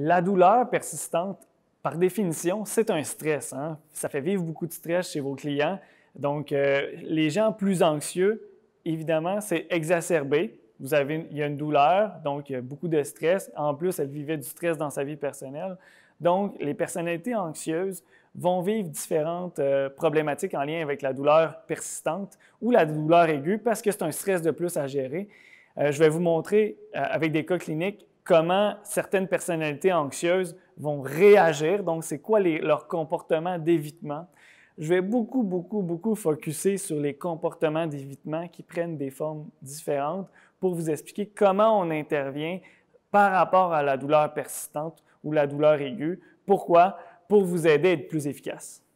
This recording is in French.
La douleur persistante, par définition, c'est un stress. Hein. Ça fait vivre beaucoup de stress chez vos clients. Donc, euh, les gens plus anxieux, évidemment, c'est exacerbé. Vous avez, il y a une douleur, donc beaucoup de stress. En plus, elle vivait du stress dans sa vie personnelle. Donc, les personnalités anxieuses vont vivre différentes euh, problématiques en lien avec la douleur persistante ou la douleur aiguë parce que c'est un stress de plus à gérer. Euh, je vais vous montrer avec des cas cliniques comment certaines personnalités anxieuses vont réagir, donc c'est quoi leur comportement d'évitement. Je vais beaucoup, beaucoup, beaucoup focuser sur les comportements d'évitement qui prennent des formes différentes pour vous expliquer comment on intervient par rapport à la douleur persistante ou la douleur aiguë. Pourquoi? Pour vous aider à être plus efficace.